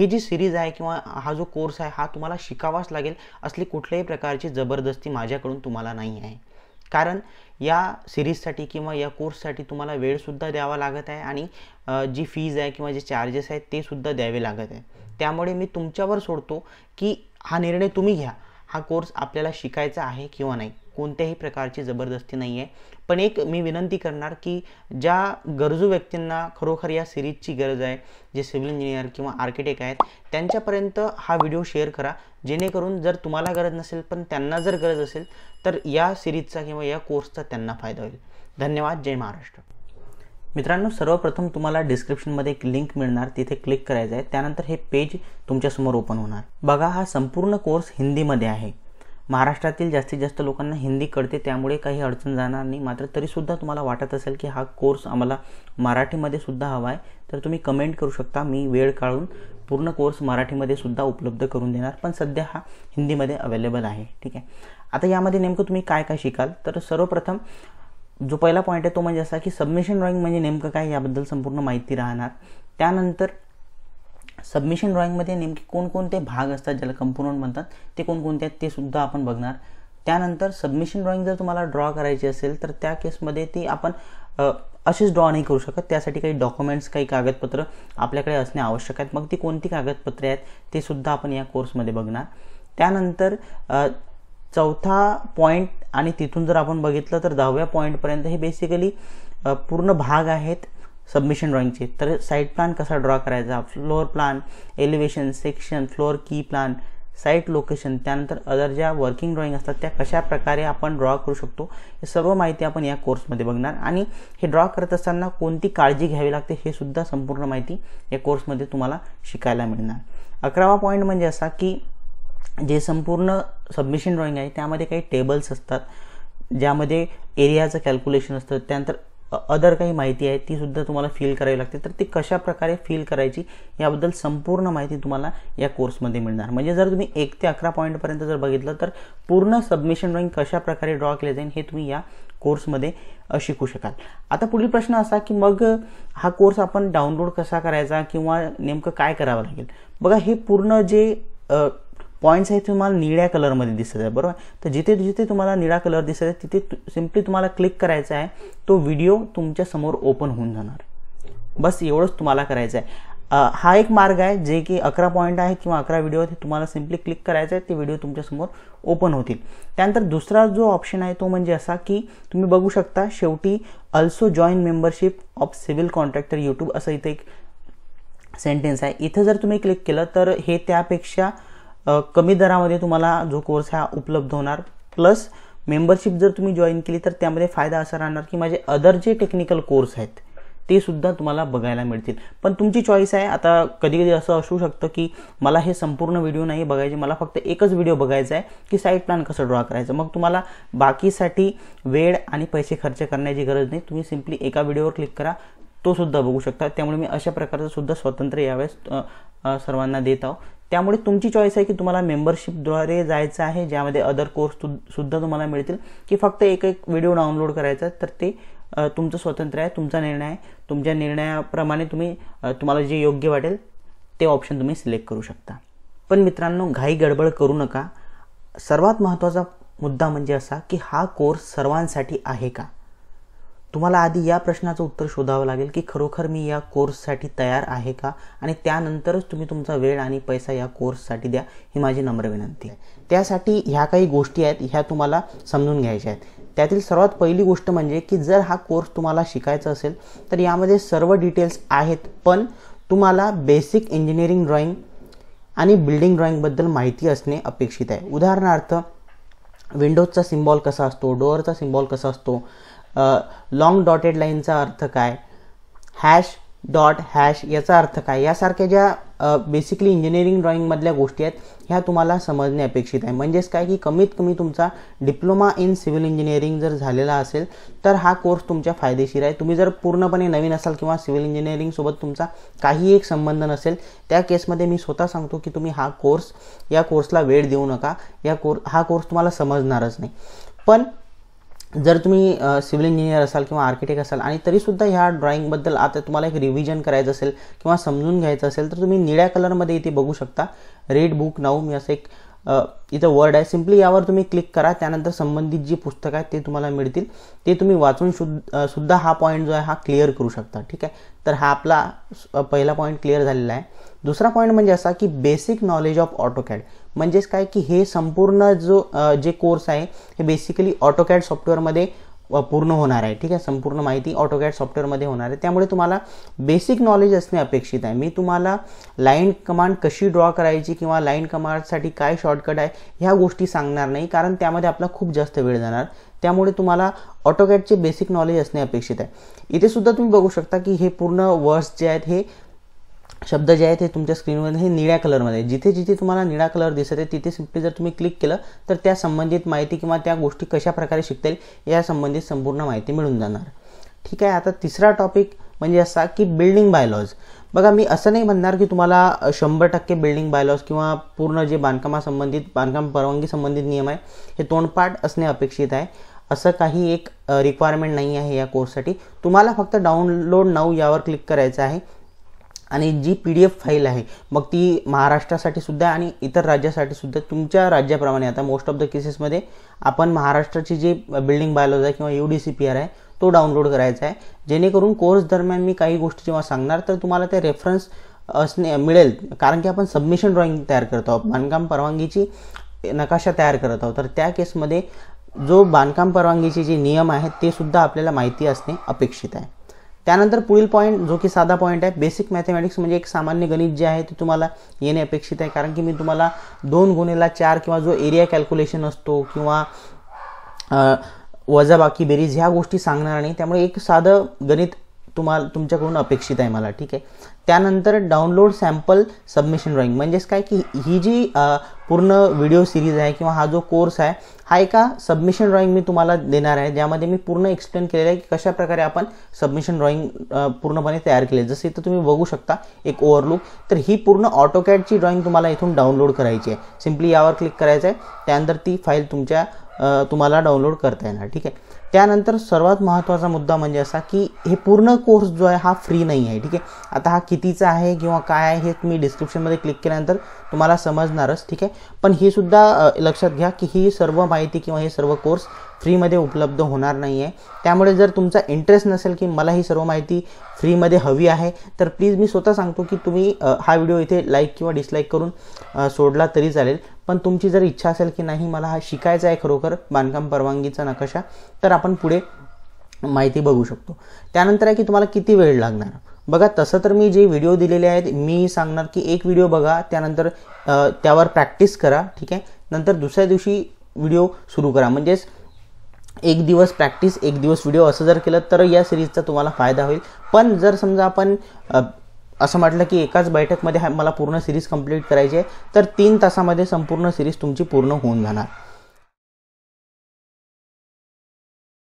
ही जी series आहे किंवा हा जो कोर्स आहे हा तुम्हाला शिकावाच लागेल असली कुठल्याही प्रकारची जबरदस्ती माझ्याकडून तुम्हाला नाही आहे कारण या सिरीजसाठी किंवा या कोर्ससाठी तुम्हाला वेळसुद्धा द्यावा लागत आहे आणि जी फीज आहे किंवा जे चार्जेस आहेत ते सुद्धा द्यावे लागत आहे त्यामुळे मी तुमच्यावर सोडतो की हा निर्णय तुम्ही घ्या हा कोर्स आपल्याला शिकायचा आहे किंवा नाही कोणत्याही प्रकारची जबरदस्ती नाही आहे पण एक मी विनंती करणार की ज्या गरजू व्यक्तींना खरोखर या सिरीजची गरज आहे जे सिव्हिल इंजिनियर किंवा आर्किटेक्ट आहेत त्यांच्यापर्यंत हा व्हिडिओ शेअर करा जेणेकरून जर तुम्हाला गरज नसेल पण त्यांना जर गरज असेल तर या सिरीजचा किंवा या कोर्सचा त्यांना फायदा होईल धन्यवाद जय महाराष्ट्र मित्रांनो सर्वप्रथम तुम्हाला डिस्क्रिप्शनमध्ये एक लिंक मिळणार तिथे क्लिक करायचं आहे त्यानंतर हे पेज तुमच्यासमोर ओपन होणार बघा हा संपूर्ण कोर्स हिंदीमध्ये आहे महाराष्ट्रातील जास्तीत जास्त लोकांना हिंदी कळते त्यामुळे काही अडचण जाणार नाही मात्र तरीसुद्धा तुम्हाला वाटत असेल की हा कोर्स आम्हाला मराठीमध्ये सुद्धा हवा आहे तर तुम्ही कमेंट करू शकता मी वेळ काढून पूर्ण कोर्स मराठीमध्ये सुद्धा उपलब्ध करून देणार पण सध्या हा हिंदीमध्ये अवेलेबल आहे ठीक आहे आता यामध्ये नेमकं तुम्ही काय काय शिकाल तर सर्वप्रथम जो पहिला पॉईंट आहे तो म्हणजे असा की सबमिशन ड्रॉईंग म्हणजे नेमकं काय याबद्दल संपूर्ण माहिती राहणार त्यानंतर सबमिशन ड्रॉइंगमध्ये नेमके कोणकोणते भाग असतात ज्याला कंपोनंट म्हणतात ते कोणकोणते आहेत ते सुद्धा आपण बघणार त्यानंतर सबमिशन ड्रॉइंग जर तुम्हाला ड्रॉ करायची असेल तर त्या केसमध्ये ती आपण असेच ड्रॉ नाही करू शकत त्यासाठी काही डॉक्युमेंट्स काही कागदपत्र आपल्याकडे असणे आवश्यक आहेत मग ती कोणती कागदपत्रे आहेत ते सुद्धा आपण या कोर्समध्ये बघणार त्यानंतर चौथा पॉईंट आणि तिथून जर आपण बघितलं तर दहाव्या पॉईंटपर्यंत हे बेसिकली पूर्ण भाग आहेत सबमिशन ड्रॉइंगचे तर साईट प्लॅन कसा ड्रॉ करायचा floor plan elevation section floor key plan site location त्यानंतर अदर ज्या वर्किंग ड्रॉईंग असतात त्या कशा प्रकारे आपण ड्रॉ करू शकतो हे सर्व माहिती आपण या कोर्समध्ये बघणार आणि हे ड्रॉ करत असताना कोणती काळजी घ्यावी लागते हे सुद्धा संपूर्ण माहिती या कोर्समध्ये तुम्हाला शिकायला मिळणार अकरावा पॉईंट म्हणजे असा की जे संपूर्ण सबमिशन ड्रॉईंग आहे त्यामध्ये काही टेबल्स असतात ज्यामध्ये एरियाचं कॅल्क्युलेशन असतं त्यानंतर अदर काही माहिती आहे ती सुद्धा तुम्हाला फील करावी लागते तर ती कशा प्रकारे फील करायची याबद्दल संपूर्ण माहिती तुम्हाला या कोर्समध्ये मिळणार म्हणजे जर तुम्ही एक ते अकरा पॉईंटपर्यंत जर बघितलं तर पूर्ण सबमिशन ड्रॉईंग कशा प्रकारे ड्रॉ केले जाईल हे तुम्ही या कोर्समध्ये शिकू शकाल आता पुढील प्रश्न असा की मग हा कोर्स आपण डाउनलोड कसा करायचा किंवा नेमकं काय करावं लागेल बघा हे पूर्ण जे पॉईंट्स हे तुम्हाला निळ्या कलरमध्ये दिसत आहे बरोबर तर जिथे जिथे तुम्हाला निळा कलर दिसत आहे तिथे सिम्पली तुम्हाला क्लिक करायचा आहे तो व्हिडिओ तुमच्या समोर ओपन होऊन जाणार बस एवढंच तुम्हाला करायचं आहे हा एक मार्ग आहे जे की अकरा पॉईंट आहे किंवा अकरा व्हिडिओ आहे तुम्हाला सिम्पली क्लिक करायचं आहे ते व्हिडिओ तुमच्यासमोर ओपन होतील त्यानंतर दुसरा जो ऑप्शन आहे तो म्हणजे असा की तुम्ही बघू शकता शेवटी also join membership of civil contractor YouTube असं इथे एक सेंटेन्स आहे इथं जर तुम्ही क्लिक केलं तर हे त्यापेक्षा कमी दरामध्ये तुम्हाला जो कोर्स हा उपलब्ध होणार प्लस मेंबरशिप जर तुम्ही जॉईन केली तर त्यामध्ये फायदा असा राहणार की माझे अदर जे टेक्निकल कोर्स आहेत ते सुद्धा तुम्हाला बघायला मिळतील पण तुमची चॉईस आहे आता कधी कधी असं असू शकतं की मला हे संपूर्ण व्हिडिओ नाही बघायचे मला फक्त एकच व्हिडिओ बघायचा आहे की साईड प्लॅन कसं ड्रॉ करायचं मग तुम्हाला बाकीसाठी वेळ आणि पैसे खर्च करण्याची गरज नाही तुम्ही सिम्पली एका व्हिडिओवर क्लिक करा तो सुद्धा बघू शकता त्यामुळे मी अशा प्रकारचं सुद्धा स्वतंत्र यावेळेस सर्वांना देत आहो त्यामुळे तुमची चॉईस आहे की तुम्हाला मेंबरशिपद्वारे जायचं आहे ज्यामध्ये अदर कोर्स सुद्धा तुम्हाला मिळतील की फक्त एक एक व्हिडिओ डाउनलोड करायचा तर ते तुमचं स्वतंत्र आहे तुमचा निर्णय आहे तुमच्या निर्णयाप्रमाणे तुम्ही तुम्हाला जे योग्य वाटेल ते ऑप्शन तुम्ही सिलेक्ट करू शकता पण मित्रांनो घाई गडबड करू नका सर्वात महत्त्वाचा मुद्दा म्हणजे असा की हा कोर्स सर्वांसाठी आहे का तुम्हाला आधी या प्रश्नाचं उत्तर शोधावं लागेल की खरोखर मी या कोर्ससाठी तयार आहे का आणि त्यानंतरच तुम्ही तुमचा वेळ आणि पैसा या कोर्ससाठी द्या ही माझी नम्र विनंती आहे त्यासाठी ह्या काही गोष्टी आहेत ह्या तुम्हाला समजून घ्यायच्या आहेत त्यातील सर्वात पहिली गोष्ट म्हणजे की जर हा कोर्स तुम्हाला शिकायचा असेल तर यामध्ये सर्व डिटेल्स आहेत पण तुम्हाला बेसिक इंजिनिअरिंग ड्रॉईंग आणि बिल्डिंग ड्रॉईंगबद्दल माहिती असणे अपेक्षित आहे उदाहरणार्थ विंडोजचा सिम्बॉल कसा असतो डोअरचा सिम्बॉल कसा असतो लॉंग डॉटेड लाईनचा अर्थ काय हॅश डॉट हॅश याचा अर्थ काय यासारख्या ज्या बेसिकली इंजिनिअरिंग ड्रॉइंगमधल्या गोष्टी आहेत ह्या तुम्हाला समजणे अपेक्षित आहे म्हणजेच काय की कमीत कमी तुमचा डिप्लोमा इन सिव्हिल इंजिनिअरिंग जर झालेला असेल तर हा कोर्स तुमच्या फायदेशीर आहे तुम्ही जर पूर्णपणे नवीन असाल किंवा सिव्हिल इंजिनिअरिंगसोबत तुमचा काही एक संबंध नसेल त्या केसमध्ये मी स्वतः सांगतो की तुम्ही हा कोर्स या कोर्सला वेळ देऊ नका या कोर्स हा कोर्स तुम्हाला समजणारच नाही पण जर तुम्ही सिव्हिल इंजिनियर असाल किंवा आर्किटेक्ट असाल आणि तरीसुद्धा ह्या बद्दल आता तुम्हाला एक रिव्हिजन करायचं असेल किंवा समजून घ्यायचं असेल तर तुम्ही निळ्या कलरमध्ये इथे बघू शकता रेड बुक नाऊ मी असं एक इथं वर्ड आहे सिम्पली यावर तुम्ही क्लिक करा त्यानंतर संबंधित जी पुस्तकं आहेत ते तुम्हाला मिळतील ते तुम्ही वाचून शुद्ध सुद्धा हा पॉईंट जो आहे हा क्लिअर करू शकता ठीक आहे तर हा आपला पहिला पॉईंट क्लिअर झालेला आहे दुसरा पॉईंट म्हणजे असा की बेसिक नॉलेज ऑफ कॅड म्हणजेच काय की हे संपूर्ण जो जे कोर्स आहे हे बेसिकली ऑटोकॅड सॉफ्टवेअरमध्ये पूर्ण होणार आहे ठीक आहे संपूर्ण माहिती सॉफ्टवेअर सॉफ्टवेअरमध्ये होणार आहे त्यामुळे तुम्हाला बेसिक नॉलेज असणे अपेक्षित आहे मी तुम्हाला लाईन कमांड कशी ड्रॉ करायची किंवा लाईन कमांडसाठी काय शॉर्टकट आहे ह्या गोष्टी सांगणार नाही कारण त्यामध्ये आपला खूप जास्त वेळ जाणार त्यामुळे तुम्हाला ऑटोकॅटचे बेसिक नॉलेज असणे अपेक्षित आहे इथे सुद्धा तुम्ही बघू शकता की हे पूर्ण वर्ड्स जे आहेत हे शब्द जे आहेत ते तुमच्या स्क्रीनवर हे निळ्या कलरमध्ये जिथे जिथे तुम्हाला निळा कलर दिसत आहे तिथे सिम्पली जर तुम्ही क्लिक केलं तर त्या संबंधित माहिती किंवा त्या गोष्टी कशा प्रकारे शिकता येईल या संबंधित संपूर्ण माहिती मिळून जाणार ठीक आहे आता तिसरा टॉपिक म्हणजे असा की बिल्डिंग बायलॉज बघा मी असं नाही म्हणणार की तुम्हाला शंभर टक्के बिल्डिंग बायलॉज किंवा पूर्ण जे बांधकामासंबंधित बांधकाम परवानगी संबंधित नियम आहे हे तोंडपाठ असणे अपेक्षित आहे असं काही एक रिक्वायरमेंट नाही आहे या कोर्ससाठी तुम्हाला फक्त डाउनलोड नाऊ यावर क्लिक करायचं आहे आणि जी पी डी एफ फाईल आहे मग ती महाराष्ट्रासाठी सुद्धा आणि इतर राज्यासाठी सुद्धा तुमच्या राज्याप्रमाणे आता मोस्ट ऑफ द केसेसमध्ये आपण महाराष्ट्राची जी बिल्डिंग बायलॉज आहे किंवा U D C P R आहे तो डाउनलोड करायचा आहे जेणेकरून कोर्स दरम्यान मी काही गोष्टी जेव्हा सांगणार तर तुम्हाला ते रेफरन्स असणे मिळेल कारण की आपण सबमिशन ड्रॉइंग तयार करत आहोत बांधकाम परवानगीची नकाशा तयार करत आहोत तर त्या केसमध्ये जो बांधकाम परवानगीचे जे नियम आहेत ते सुद्धा आपल्याला माहिती असणे अपेक्षित आहे त्यानंतर पुढील पॉईंट जो की साधा पॉईंट आहे बेसिक मॅथमॅटिक्स म्हणजे एक सामान्य गणित जे आहे ते तुम्हाला येणे अपेक्षित आहे कारण की मी तुम्हाला दोन गुन्हेला चार किंवा जो एरिया कॅल्क्युलेशन असतो किंवा वजाबाकी बेरीज ह्या गोष्टी सांगणार नाही त्यामुळे एक साधं गणित तुम्हाला तुमच्याकडून अपेक्षित आहे मला ठीक आहे त्यानंतर डाउनलोड सॅम्पल सबमिशन ड्रॉइंग म्हणजेच काय की ही जी पूर्ण व्हिडिओ सिरीज आहे किंवा हा जो कोर्स आहे हा एका सबमिशन ड्रॉइंग मी तुम्हाला देणार आहे ज्यामध्ये मी पूर्ण एक्सप्लेन केलेलं आहे की कशा प्रकारे आपण सबमिशन ड्रॉइंग पूर्णपणे तयार केले जसे इथं तुम्ही बघू शकता एक ओव्हरलुक तर ही पूर्ण ऑटोकॅटची ड्रॉइंग तुम्हाला इथून डाउनलोड करायची आहे सिम्पली यावर क्लिक करायचं आहे त्यानंतर ती फाईल तुमच्या तुम्हाला डाउनलोड करता येणार ठीक आहे त्यानंतर सर्वात महत्त्वाचा मुद्दा म्हणजे असा की हे पूर्ण कोर्स जो आहे हा फ्री नाही आहे ठीक आहे आता हा किती कितीचं आहे किंवा काय आहे हे तुम्ही डिस्क्रिप्शनमध्ये क्लिक केल्यानंतर तुम्हाला समजणारच ठीक आहे पण ही सुद्धा लक्षात घ्या की ही सर्व माहिती किंवा हे सर्व कोर्स फ्रीमध्ये उपलब्ध होणार नाही आहे त्यामुळे जर तुमचा इंटरेस्ट नसेल की मला ही सर्व माहिती फ्रीमध्ये हवी आहे तर प्लीज मी स्वतः सांगतो की तुम्ही हा व्हिडिओ इथे लाईक किंवा डिसलाईक करून सोडला तरी चालेल पण तुमची जर इच्छा असेल की नाही मला हा शिकायचा आहे खरोखर बांधकाम परवानगीचा नकाशा तर आपण पुढे माहिती बघू शकतो त्यानंतर आहे की तुम्हाला किती वेळ लागणार बघा तसं तर मी जे व्हिडिओ दिलेले आहेत मी सांगणार की एक व्हिडिओ बघा त्यानंतर त्यावर प्रॅक्टिस करा ठीक आहे नंतर दुसऱ्या दिवशी व्हिडिओ सुरू करा म्हणजेच एक दिवस प्रॅक्टिस एक दिवस व्हिडिओ असं जर केलं तर या सिरीजचा तुम्हाला फायदा होईल पण जर समजा आपण असं म्हटलं की एकाच बैठकमध्ये मला पूर्ण सिरीज कंप्लीट करायची आहे तर तीन तासामध्ये संपूर्ण सिरीज तुमची पूर्ण होऊन जाणार